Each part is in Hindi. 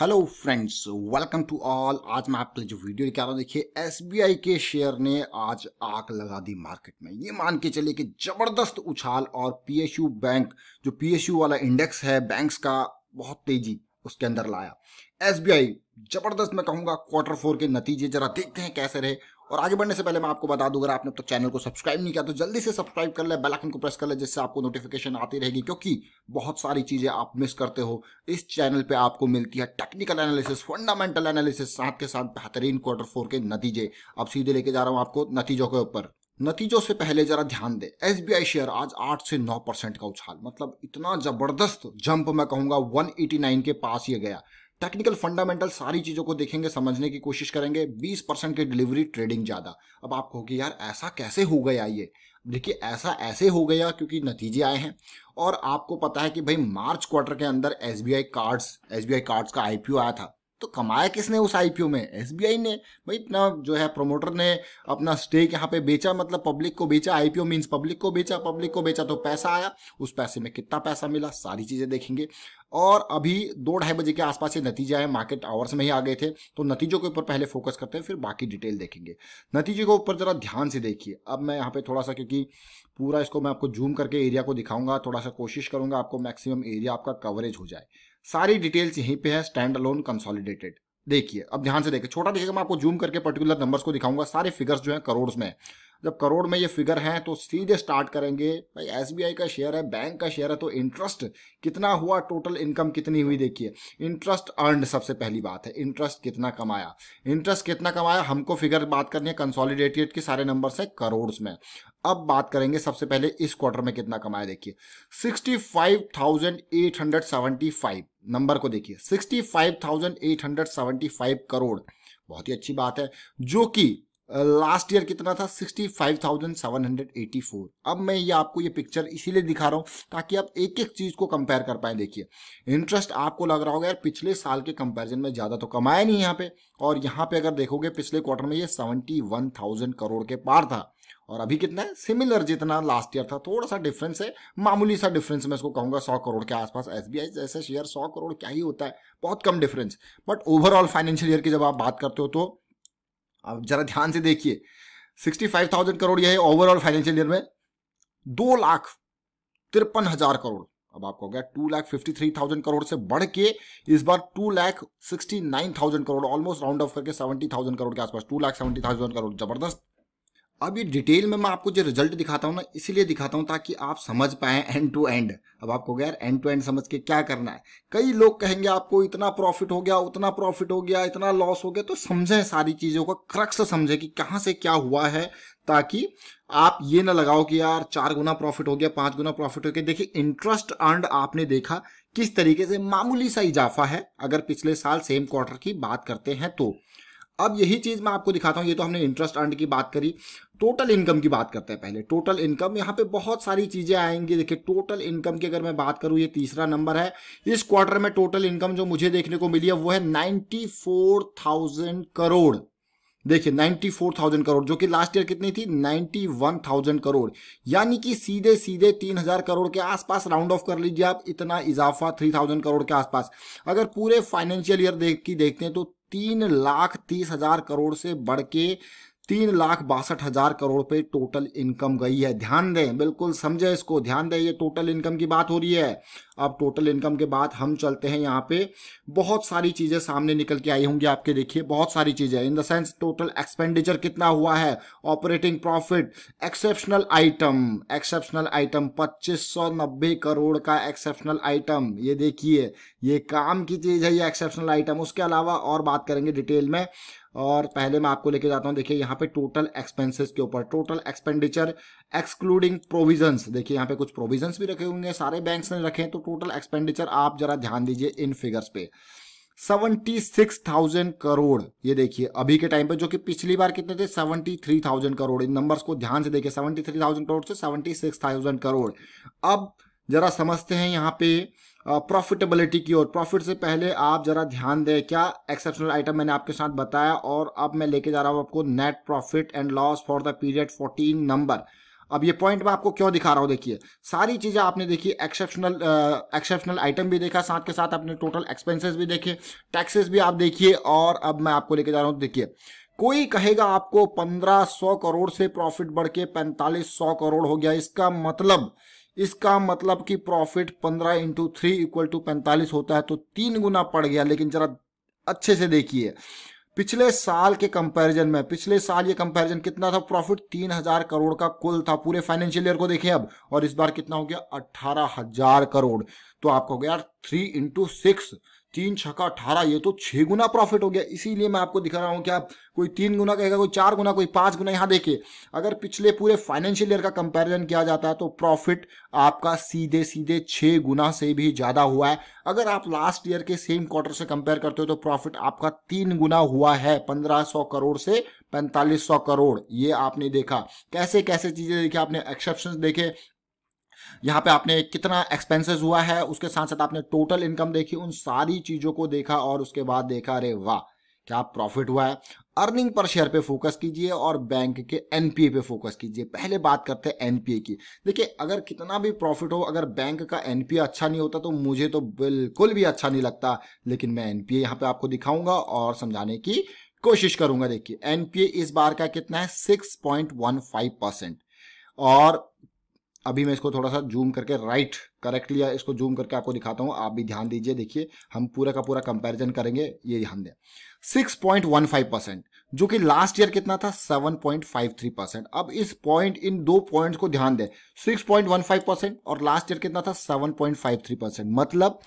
hello friends welcome to all आज मैं आपके लिए जो वीडियो लेके आ रहा हूँ देखिए एसबीआई के शेयर ने आज आग लगा दी मार्केट में ये मान के चलिए कि जबरदस्त उछाल और पीएसयू बैंक जो पीएसयू वाला इंडेक्स है बैंक्स का बहुत तेजी उसके अंदर लाया एसबीआई जबरदस्त मैं कहूँगा क्वार्टर फोर के नतीजे जरा देखते हैं कैसे रहे और आगे बढ़ने से पहले मैं आपको बता दूं अगर आपने अब तक चैनल को सब्सक्राइब नहीं किया तो जल्दी से सब्सक्राइब कर ले बेल आइकन को प्रेस कर ले जिससे आपको नोटिफिकेशन आती रहेगी क्योंकि बहुत सारी चीज़ें आप मिस करते हो इस चैनल पे आपको मिलती है टेक्निकल एनालिसिस फंडामेंटल एनालिसिस साथ के साथ बेहतरीन क्वार्टर फोर के नतीजे अब सीधे लेके जा रहा हूँ आपको नतीजों के ऊपर नतीजों से पहले जरा ध्यान दे एस शेयर आज 8 से 9 परसेंट का उछाल मतलब इतना जबरदस्त जंप मैं कहूंगा 189 के पास ये गया टेक्निकल फंडामेंटल सारी चीज़ों को देखेंगे समझने की कोशिश करेंगे 20 परसेंट की डिलीवरी ट्रेडिंग ज़्यादा अब आप कहोगे यार ऐसा कैसे हो गया ये देखिए ऐसा ऐसे हो गया क्योंकि नतीजे आए हैं और आपको पता है कि भाई मार्च क्वार्टर के अंदर एस कार्ड्स एस कार्ड्स का आई आया था तो कमाया किसने उस आईपीओ में एसबीआई ने भाई इतना जो है प्रोमोटर ने अपना स्टेक यहाँ पे बेचा मतलब पब्लिक को बेचा आईपीओ मींस पब्लिक को बेचा पब्लिक को बेचा तो पैसा आया उस पैसे में कितना पैसा मिला सारी चीज़ें देखेंगे और अभी दो ढाई बजे के आसपास ये नतीजे आए मार्केट आवर्स में ही आ गए थे तो नतीजों के ऊपर पहले फोकस करते हैं फिर बाकी डिटेल देखेंगे नतीजे के ऊपर ज़रा ध्यान से देखिए अब मैं यहाँ पे थोड़ा सा क्योंकि पूरा इसको मैं आपको जूम करके एरिया को दिखाऊंगा थोड़ा सा कोशिश करूंगा आपको मैक्सिमम एरिया आपका कवरेज हो जाए सारी डिटेल्स यहीं पे है स्टैंड अलोन कंसोलिडेटेड देखिए अब ध्यान से देखिए छोटा देखिएगा मैं आपको जूम करके पर्टिकुलर नंबर्स को दिखाऊंगा सारे फिगर्स जो है करोड़ में जब करोड़ में ये फिगर हैं तो सीधे स्टार्ट करेंगे भाई एसबीआई का शेयर है बैंक का शेयर है तो इंटरेस्ट कितना हुआ टोटल इनकम कितनी हुई देखिए इंटरेस्ट अर्न सबसे पहली बात है इंटरेस्ट कितना कमाया इंटरेस्ट कितना कमाया हमको फिगर बात करनी है कंसॉलिडेटेड के सारे नंबर से करोड़ में अब बात करेंगे सबसे पहले इस क्वार्टर में कितना कमाया देखिए सिक्सटी नंबर को देखिए सिक्सटी करोड़ बहुत ही अच्छी बात है जो कि लास्ट ईयर कितना था 65,784 अब मैं ये आपको ये पिक्चर इसीलिए दिखा रहा हूँ ताकि आप एक एक चीज़ को कंपेयर कर पाए देखिए इंटरेस्ट आपको लग रहा होगा यार पिछले साल के कंपैरिजन में ज़्यादा तो कमाया नहीं यहाँ पे और यहाँ पे अगर देखोगे पिछले क्वार्टर में ये 71,000 करोड़ के पार था और अभी कितना है सिमिलर जितना लास्ट ईयर था थोड़ा सा डिफरेंस है मामूली सा डिफरेंस मैं इसको कहूँगा सौ करोड़ के आसपास एस जैसे शेयर सौ करोड़ क्या ही होता है बहुत कम difference but overall financial year की जब आप बात करते हो तो आप जरा ध्यान से देखिए सिक्सटी फाइव थाउजेंड करोड़ यह है ओवरऑल फाइनेंशियल ईयर में दो लाख तिरपन हजार करोड़ अब आपको हो गया two lakh fifty three thousand crore से बढ़ के इस बार two lakh sixty nine thousand crore almost round off करके सेवेंटी थाउजेंड करोड़ के आसपास two lakh seventy thousand crore जबरदस्त अब ये डिटेल में मैं आपको जो रिजल्ट दिखाता हूँ ना इसीलिए दिखाता हूँ ताकि आप समझ पाए एंड टू एंड अब आपको यार एंड टू एंड समझ के क्या करना है कई लोग कहेंगे आपको इतना प्रॉफिट हो गया उतना प्रॉफिट हो गया इतना लॉस हो गया तो समझें सारी चीज़ों का क्रक्स समझें कि कहाँ से क्या हुआ है ताकि आप ये ना लगाओ कि यार चार गुना प्रॉफिट हो गया पांच गुना प्रॉफिट हो गया देखिए इंटरेस्ट अर्ड आपने देखा किस तरीके से मामूली सा इजाफा है अगर पिछले साल सेम क्वार्टर की बात करते हैं तो अब यही चीज़ मैं आपको दिखाता हूं ये तो हमने इंटरेस्ट अर्न की बात करी टोटल इनकम की बात करते हैं पहले टोटल इनकम यहाँ पे बहुत सारी चीज़ें आएंगी देखिए टोटल इनकम की अगर मैं बात करूँ ये तीसरा नंबर है इस क्वार्टर में टोटल इनकम जो मुझे देखने को मिली है वो है नाइन्टी फोर थाउजेंड करोड़ देखिए 94,000 करोड़ जो कि लास्ट ईयर कितनी थी 91,000 करोड़ यानी कि सीधे सीधे 3,000 करोड़ के आसपास राउंड ऑफ कर लीजिए आप इतना इजाफा 3,000 करोड़ के आसपास अगर पूरे फाइनेंशियल ईयर देख की देखते हैं तो तीन लाख तीस हजार करोड़ से बढ़ के तीन लाख बासठ हजार करोड़ पे टोटल इनकम गई है ध्यान दें बिल्कुल समझे इसको ध्यान दें ये टोटल इनकम की बात हो रही है अब टोटल इनकम के बाद हम चलते हैं यहाँ पे बहुत सारी चीजें सामने निकल के आई होंगी आपके देखिए बहुत सारी चीजें in the sense total expenditure कितना हुआ है operating profit exceptional item exceptional item पच्चीस करोड़ का एक्सेप्शनल आइटम ये देखिए ये काम की चीज है ये एक्सेप्शनल आइटम उसके अलावा और बात करेंगे डिटेल में और पहले मैं आपको लेके जाता हूँ देखिए यहाँ पे टोटल एक्सपेंसेस के ऊपर टोटल एक्सपेंडिचर एक्सक्लूडिंग प्रोविजंस देखिए यहाँ पे कुछ प्रोविजंस भी रखे होंगे सारे बैंक्स ने रखे हैं तो टोटल एक्सपेंडिचर आप जरा ध्यान दीजिए इन फिगर्स पे सेवेंटी सिक्स थाउजेंड करोड़ ये देखिए अभी के टाइम पे जो कि पिछली बार कितने थे सेवेंटी थ्री थाउजेंड करोड़ इन नंबर्स को ध्यान से देखिए सेवेंटी थ्री थाउजेंड करोड़ से सेवेंटी सिक्स थाउजेंड करोड़ अब जरा समझते हैं यहाँ पे प्रॉफिटेबिलिटी की ओर प्रॉफिट से पहले आप जरा ध्यान दें क्या एक्सेप्शनल आइटम मैंने आपके साथ बताया और अब मैं लेके जा रहा हूं आपको net profit and loss for the period 14 number अब ये पॉइंट मैं आपको क्यों दिखा रहा हूँ देखिए सारी चीज़ें आपने देखी एक्सेप्शनल एक्सेप्शनल आइटम भी देखा साथ के साथ आपने टोटल एक्सपेंसेस भी देखे टैक्सेस भी आप देखिए और अब मैं आपको लेके जा रहा हूं देखिए कोई कहेगा आपको 1500 करोड़ से प्रॉफिट बढ़ के पैंतालीस करोड़ हो गया इसका मतलब इसका मतलब कि प्रॉफिट पंद्रह इंटू थ्री इक्वल टू पैंतालीस होता है तो तीन गुना पड़ गया लेकिन जरा अच्छे से देखिए पिछले साल के कंपैरिजन में पिछले साल ये कंपैरिजन कितना था प्रॉफिट तीन हजार करोड़ का कुल था पूरे फाइनेंशियल ईयर को देखिए अब और इस बार कितना हो गया अठारह हजार करोड़ तो आपको हो गया यार थ्री इंटू सिक्स तीन छक्का अठारह ये तो छः गुना प्रॉफिट हो गया इसीलिए मैं आपको दिखा रहा हूँ कि आप कोई तीन गुना कहेगा कोई चार गुना कोई पाँच गुना यहाँ देखिए अगर पिछले पूरे फाइनेंशियल ईयर का कंपैरिजन किया जाता है तो प्रॉफिट आपका सीधे सीधे छः गुना से भी ज़्यादा हुआ है अगर आप लास्ट ईयर के सेम क्वार्टर से कंपेयर करते हो तो प्रॉफिट आपका तीन गुना हुआ है पंद्रह करोड़ से पैंतालीस करोड़ ये आपने देखा कैसे कैसे चीज़ें देखी आपने एक्सेप्शन देखे यहाँ पे आपने कितना एक्सपेंसेस हुआ है उसके साथ साथ आपने टोटल इनकम देखी उन सारी चीज़ों को देखा और उसके बाद देखा अरे वाह क्या प्रॉफिट हुआ है अर्निंग पर शेयर पे फोकस कीजिए और बैंक के एनपीए पे फोकस कीजिए पहले बात करते हैं एनपीए की देखिए अगर कितना भी प्रॉफिट हो अगर बैंक का एनपीए अच्छा नहीं होता तो मुझे तो बिल्कुल भी अच्छा नहीं लगता लेकिन मैं एनपीए यहाँ पे आपको दिखाऊंगा और समझाने की कोशिश करूंगा देखिए एनपीए इस बार का कितना है सिक्स और अभी मैं इसको थोड़ा सा जूम करके राइट करेक्टली इसको जूम करके आपको दिखाता हूँ आप भी ध्यान दीजिए देखिए हम पूरा का पूरा कंपैरिजन करेंगे ये ध्यान दें 6.15 परसेंट जो कि लास्ट ईयर कितना था 7.53 परसेंट अब इस पॉइंट इन दो पॉइंट्स को ध्यान दें 6.15 परसेंट और लास्ट ईयर कितना था 7.53 परसेंट मतलब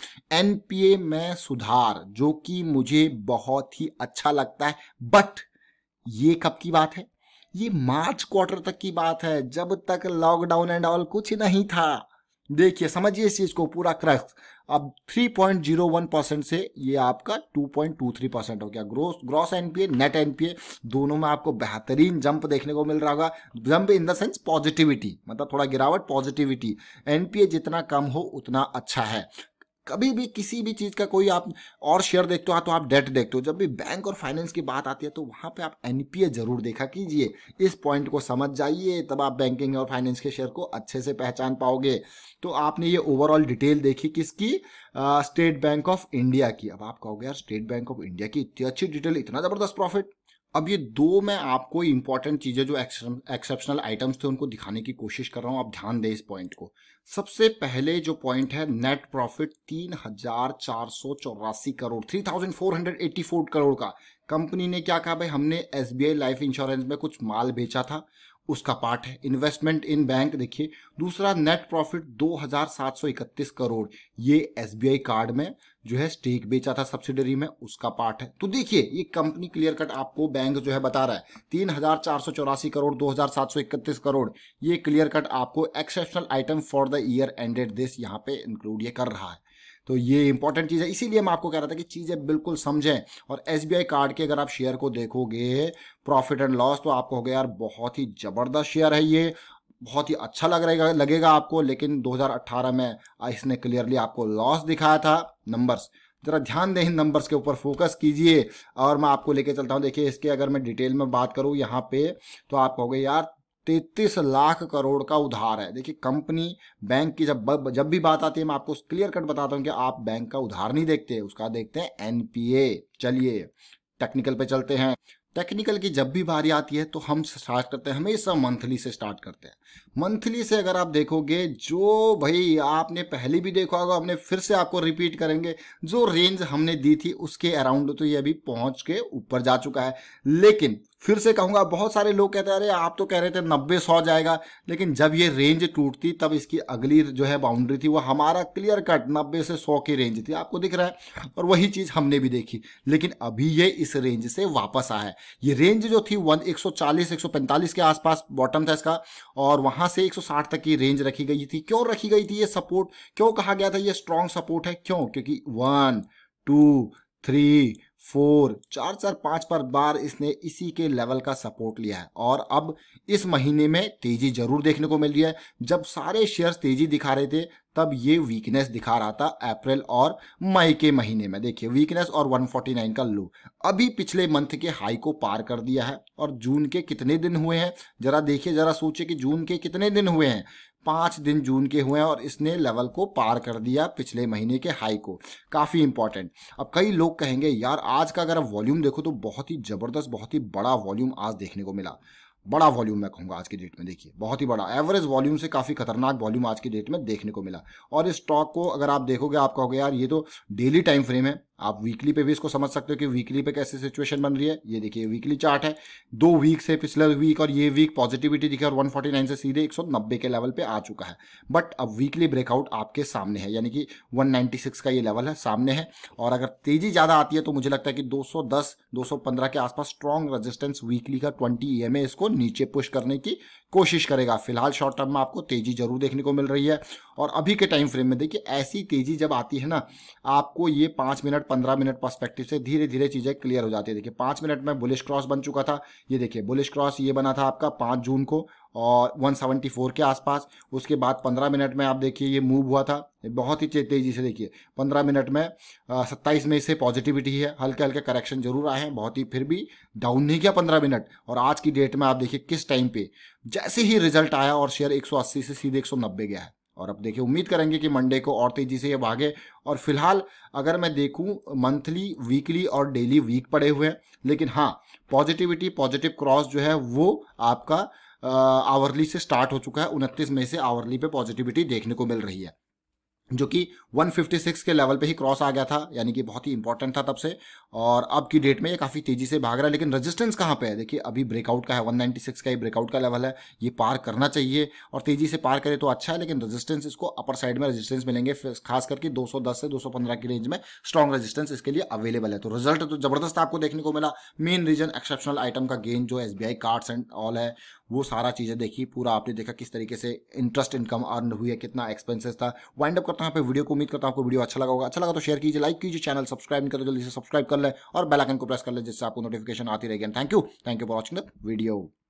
एनपीए में सुधार जो कि मुझे बहुत ही अच्छा लगता है बट ये कब की बात है ये मार्च क्वार्टर तक की बात है जब तक लॉकडाउन एंड ऑल कुछ नहीं था देखिए समझिए इस चीज़ को पूरा क्रक्स अब 3.01 परसेंट से ये आपका 2.23 परसेंट हो गया gross gross NPA net NPA दोनों में आपको बेहतरीन जंप देखने को मिल रहा होगा jump in the sense positivity मतलब थोड़ा गिरावट पॉजिटिविटी एनपीए जितना कम हो उतना अच्छा है कभी भी किसी भी चीज़ का कोई आप और शेयर देखते हो हाँ, तो आप डेट देखते हो जब भी बैंक और फाइनेंस की बात आती है तो वहाँ पे आप एन जरूर देखा कीजिए इस पॉइंट को समझ जाइए तब आप बैंकिंग और फाइनेंस के शेयर को अच्छे से पहचान पाओगे तो आपने ये ओवरऑल डिटेल देखी किसकी स्टेट बैंक ऑफ इंडिया की अब आप कहोगे यार स्टेट बैंक ऑफ इंडिया की इतनी अच्छी डिटेल इतना ज़बरदस्त प्रॉफिट अब ये दो मैं आपको इंपॉर्टेंट चीज़ें जो एक्सेप्शनल आइटम्स थे उनको दिखाने की कोशिश कर रहा हूं आप ध्यान दें इस पॉइंट को सबसे पहले जो पॉइंट है नेट प्रॉफिट तीन हजार चार सौ चौरासी crore three thousand four hundred eighty four crore का कंपनी ने क्या कहा भाई हमने S B I life insurance में कुछ माल बेचा था उसका पार्ट है इन्वेस्टमेंट इन बैंक देखिए दूसरा नेट प्रॉफिट 2731 करोड़ ये एसबीआई कार्ड में जो है स्टेक बेचा था सब्सिडरी में उसका पार्ट है तो देखिए ये कंपनी क्लियर कट आपको बैंक जो है बता रहा है तीन हजार चार सौ चौरासी करोड़ दो हजार सात सौ इकतीस करोड़ ये क्लियर कट आपको exceptional item for the year ended this यहाँ पे इंक्लूड ये कर रहा है तो ये इंपॉर्टेंट चीज़ है इसीलिए मैं आपको कह रहा था कि चीज़ें बिल्कुल समझें और एस कार्ड के अगर आप शेयर को देखोगे प्रॉफिट एंड लॉस तो आपको हो गया यार बहुत ही ज़बरदस्त शेयर है ये बहुत ही अच्छा लग रहेगा लगेगा आपको लेकिन 2018 में इसने क्लियरली आपको लॉस दिखाया था नंबर्स ज़रा ध्यान दें इन नंबर्स के ऊपर फोकस कीजिए और मैं आपको लेके चलता हूँ देखिए इसके अगर मैं डिटेल में बात करूँ यहाँ पे तो आप कहोगे यार तैतीस लाख करोड़ का उधार है देखिए कंपनी बैंक की जब जब भी बात आती है मैं आपको क्लियर कट बताता हूँ कि आप बैंक का उधार नहीं देखते उसका देखते हैं एनपीए चलिए टेक्निकल पे चलते हैं टेक्निकल की जब भी बारी आती है तो हम स्टार्ट करते हैं हमेशा मंथली से स्टार्ट करते हैं मंथली से अगर आप देखोगे जो भाई आपने पहले भी देखा होगा हमने फिर से आपको रिपीट करेंगे जो रेंज हमने दी थी उसके अराउंड तो ये अभी पहुंच के ऊपर जा चुका है लेकिन फिर से कहूंगा बहुत सारे लोग कहते हैं अरे आप तो कह रहे थे नब्बे सौ जाएगा लेकिन जब ये रेंज टूटती तब इसकी अगली जो है बाउंड्री थी वो हमारा क्लियर कट नब्बे से सौ की रेंज थी आपको दिख रहा है और वही चीज़ हमने भी देखी लेकिन अभी ये इस रेंज से वापस आया है ये रेंज जो थी वन एक के आसपास बॉटम था इसका और वहां से एक तक की रेंज रखी गई थी क्यों रखी गई थी ये सपोर्ट क्यों कहा गया था ये स्ट्रॉन्ग सपोर्ट है क्यों क्योंकि वन टू थ्री फोर चार चार पांच पर बार इसने इसी के लेवल का सपोर्ट लिया है और अब इस महीने में तेजी जरूर देखने को मिल रही है जब सारे शेयर्स तेजी दिखा रहे थे तब ये वीकनेस दिखा रहा था अप्रैल और मई के महीने में देखिए वीकनेस और 149 का लो अभी पिछले मंथ के हाई को पार कर दिया है और जून के कितने दिन हुए हैं जरा देखिए जरा सोचिए कि जून के कितने दिन हुए हैं पाँच दिन जून के हुए हैं और इसने लेवल को पार कर दिया पिछले महीने के हाई को काफ़ी इंपॉर्टेंट अब कई लोग कहेंगे यार आज का अगर आप वॉल्यूम देखो तो बहुत ही ज़बरदस्त बहुत ही बड़ा वॉल्यूम आज देखने को मिला बड़ा वॉल्यूम मैं कहूँगा आज की डेट में देखिए बहुत ही बड़ा एवरेज वॉल्यूम से काफ़ी खतरनाक वॉल्यूम आज की डेट में देखने को मिला और इस स्टॉक को अगर आप देखोगे आप कहोगे यार ये तो डेली टाइम फ्रेम है आप वीकली पे भी इसको समझ सकते हो कि वीकली पे कैसे सिचुएशन बन रही है ये देखिए वीकली चार्ट है दो वीक से पिछले वीक और ये वीक पॉजिटिविटी दिखे और 149 से सीधे 190 के लेवल पे आ चुका है बट अब वीकली ब्रेकआउट आपके सामने है यानी कि 196 का ये लेवल है सामने है और अगर तेजी ज़्यादा आती है तो मुझे लगता है कि दो सौ के आसपास स्ट्रॉन्ग रजिस्टेंस वीकली का ट्वेंटी ई इसको नीचे पुश करने की कोशिश करेगा फिलहाल शॉर्ट टर्म में आपको तेजी जरूर देखने को मिल रही है और अभी के टाइम फ्रेम में देखिए ऐसी तेजी जब आती है ना आपको ये पांच मिनट पंद्रह मिनट पर्सपेक्टिव से धीरे धीरे चीज़ें क्लियर हो जाती है देखिए पांच मिनट में बुलिश क्रॉस बन चुका था ये देखिए बुलिश क्रॉस ये बना था आपका पाँच जून को और 174 के आसपास उसके बाद 15 मिनट में आप देखिए ये मूव हुआ था बहुत ही तेज़ी से देखिए 15 मिनट में 27 में इससे पॉजिटिविटी है हल्के हल्के करेक्शन जरूर आए हैं बहुत ही फिर भी डाउन नहीं किया 15 मिनट और आज की डेट में आप देखिए किस टाइम पे जैसे ही रिजल्ट आया और शेयर 180 से सीधे 190 गया है और अब देखिए उम्मीद करेंगे कि मंडे को और तेज़ी से ये भागे और फिलहाल अगर मैं देखूं मंथली वीकली और डेली वीक पड़े हुए हैं लेकिन हाँ पॉजिटिविटी पॉजिटिव क्रॉस जो है वो आपका आवरली से स्टार्ट हो चुका है उनतीस मई से आवरली पे पॉजिटिविटी देखने को मिल रही है जो कि 156 के लेवल पे ही क्रॉस आ गया था यानी कि बहुत ही इंपॉर्टेंट था तब से और अब की डेट में ये काफ़ी तेजी से भाग रहा है लेकिन रेजिस्टेंस कहाँ पे है देखिए अभी ब्रेकआउट का है 196 का ही ब्रेकआउट का लेवल है ये पार करना चाहिए और तेजी से पार करे तो अच्छा है लेकिन रेजिस्टेंस इसको अपर साइड में रजिस्टेंस मिलेंगे खास करके दो से दो की रेंज में स्ट्रॉन्ग रजिस्टेंस इसके लिए अवेलेबल है तो रिजल्ट तो जबरदस्त आपको देखने को मिला मेन रीजन एक्सेप्शनल आइटम का गेन जो एस कार्ड्स एंड ऑल है वो सारा चीज़ें देखी पूरा आपने देखा किस तरीके से इंटरेस्ट इनकम अर्न हुई है कितना एक्सपेंसिस था वाइंड अप करता करता हूँ यहाँ पे वीडियो को उम्मीद करता हूँ आपको वीडियो अच्छा लगा होगा अच्छा लगा तो शेयर कीजिए लाइक कीजिए चैनल सब्सक्राइब नहीं जल्दी से सब्सक्राइब कर लें और बेलाइकन को प्रेस कर लें जिससे आपको नोटिफिकेशन आती रहेगी thank you thank you for watching the video